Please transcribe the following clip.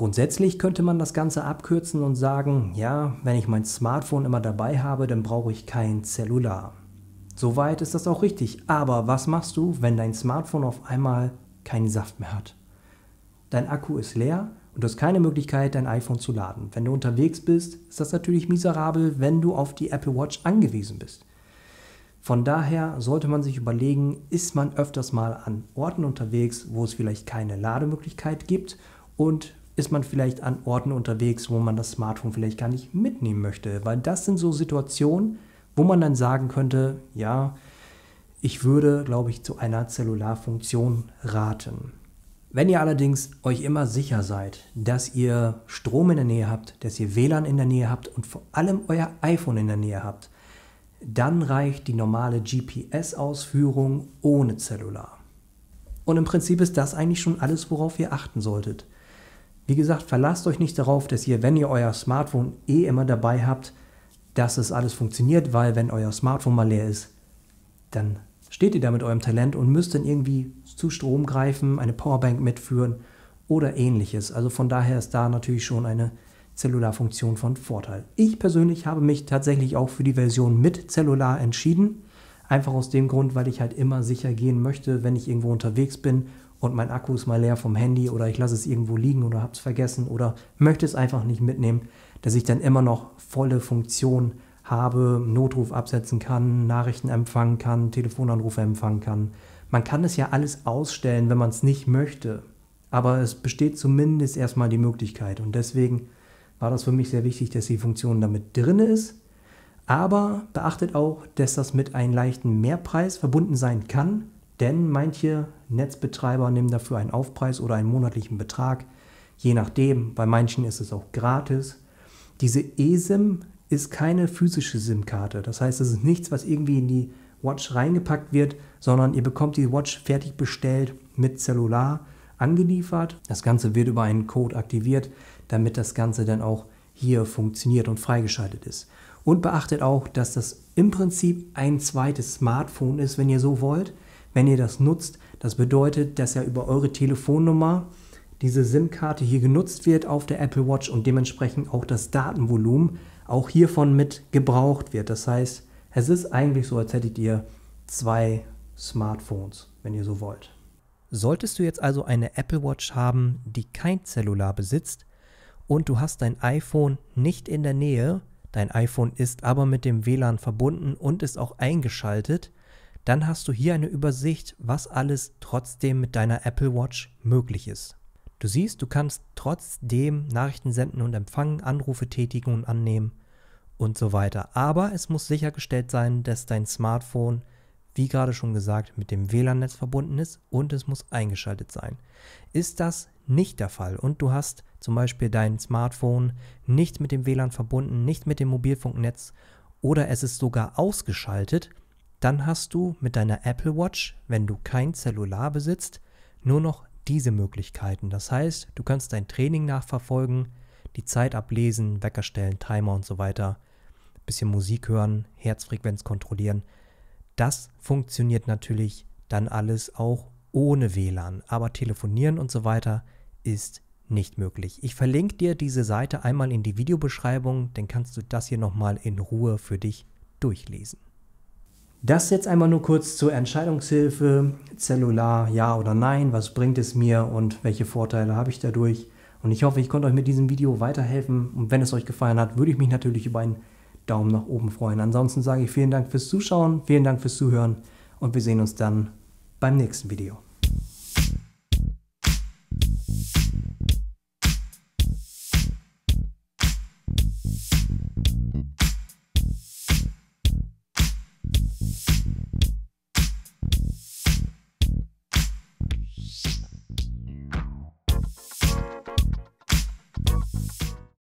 Grundsätzlich könnte man das Ganze abkürzen und sagen, ja, wenn ich mein Smartphone immer dabei habe, dann brauche ich kein Cellular. Soweit ist das auch richtig, aber was machst du, wenn dein Smartphone auf einmal keinen Saft mehr hat? Dein Akku ist leer und du hast keine Möglichkeit, dein iPhone zu laden. Wenn du unterwegs bist, ist das natürlich miserabel, wenn du auf die Apple Watch angewiesen bist. Von daher sollte man sich überlegen, ist man öfters mal an Orten unterwegs, wo es vielleicht keine Lademöglichkeit gibt und ist man vielleicht an Orten unterwegs, wo man das Smartphone vielleicht gar nicht mitnehmen möchte. Weil das sind so Situationen, wo man dann sagen könnte, ja, ich würde, glaube ich, zu einer Zellularfunktion raten. Wenn ihr allerdings euch immer sicher seid, dass ihr Strom in der Nähe habt, dass ihr WLAN in der Nähe habt und vor allem euer iPhone in der Nähe habt, dann reicht die normale GPS-Ausführung ohne Zellular. Und im Prinzip ist das eigentlich schon alles, worauf ihr achten solltet. Wie gesagt, verlasst euch nicht darauf, dass ihr, wenn ihr euer Smartphone eh immer dabei habt, dass es alles funktioniert, weil wenn euer Smartphone mal leer ist, dann steht ihr da mit eurem Talent und müsst dann irgendwie zu Strom greifen, eine Powerbank mitführen oder ähnliches. Also von daher ist da natürlich schon eine Zellularfunktion von Vorteil. Ich persönlich habe mich tatsächlich auch für die Version mit Zellular entschieden. Einfach aus dem Grund, weil ich halt immer sicher gehen möchte, wenn ich irgendwo unterwegs bin und mein Akku ist mal leer vom Handy oder ich lasse es irgendwo liegen oder habe es vergessen oder möchte es einfach nicht mitnehmen, dass ich dann immer noch volle Funktion habe, Notruf absetzen kann, Nachrichten empfangen kann, Telefonanrufe empfangen kann. Man kann es ja alles ausstellen, wenn man es nicht möchte, aber es besteht zumindest erstmal die Möglichkeit und deswegen war das für mich sehr wichtig, dass die Funktion damit drin ist aber beachtet auch, dass das mit einem leichten Mehrpreis verbunden sein kann, denn manche Netzbetreiber nehmen dafür einen Aufpreis oder einen monatlichen Betrag, je nachdem. Bei manchen ist es auch gratis. Diese eSIM ist keine physische SIM-Karte. Das heißt, es ist nichts, was irgendwie in die Watch reingepackt wird, sondern ihr bekommt die Watch fertig bestellt mit Cellular angeliefert. Das Ganze wird über einen Code aktiviert, damit das Ganze dann auch hier funktioniert und freigeschaltet ist. Und beachtet auch, dass das im Prinzip ein zweites Smartphone ist, wenn ihr so wollt. Wenn ihr das nutzt, das bedeutet, dass ja über eure Telefonnummer diese SIM-Karte hier genutzt wird auf der Apple Watch und dementsprechend auch das Datenvolumen auch hiervon mit gebraucht wird. Das heißt, es ist eigentlich so, als hättet ihr zwei Smartphones, wenn ihr so wollt. Solltest du jetzt also eine Apple Watch haben, die kein Zellular besitzt, und du hast dein iPhone nicht in der Nähe, dein iPhone ist aber mit dem WLAN verbunden und ist auch eingeschaltet, dann hast du hier eine Übersicht, was alles trotzdem mit deiner Apple Watch möglich ist. Du siehst, du kannst trotzdem Nachrichten senden und empfangen, Anrufe tätigen und annehmen und so weiter. Aber es muss sichergestellt sein, dass dein Smartphone wie gerade schon gesagt, mit dem WLAN-Netz verbunden ist und es muss eingeschaltet sein. Ist das nicht der Fall und du hast zum Beispiel dein Smartphone nicht mit dem WLAN verbunden, nicht mit dem Mobilfunknetz oder es ist sogar ausgeschaltet, dann hast du mit deiner Apple Watch, wenn du kein Zellular besitzt, nur noch diese Möglichkeiten. Das heißt, du kannst dein Training nachverfolgen, die Zeit ablesen, Wecker stellen, Timer und so weiter, bisschen Musik hören, Herzfrequenz kontrollieren. Das funktioniert natürlich dann alles auch ohne WLAN, aber telefonieren und so weiter ist nicht möglich. Ich verlinke dir diese Seite einmal in die Videobeschreibung, dann kannst du das hier nochmal in Ruhe für dich durchlesen. Das jetzt einmal nur kurz zur Entscheidungshilfe, Zellular, ja oder nein, was bringt es mir und welche Vorteile habe ich dadurch? Und ich hoffe, ich konnte euch mit diesem Video weiterhelfen und wenn es euch gefallen hat, würde ich mich natürlich über ein Daumen nach oben freuen. Ansonsten sage ich vielen Dank fürs Zuschauen, vielen Dank fürs Zuhören und wir sehen uns dann beim nächsten Video.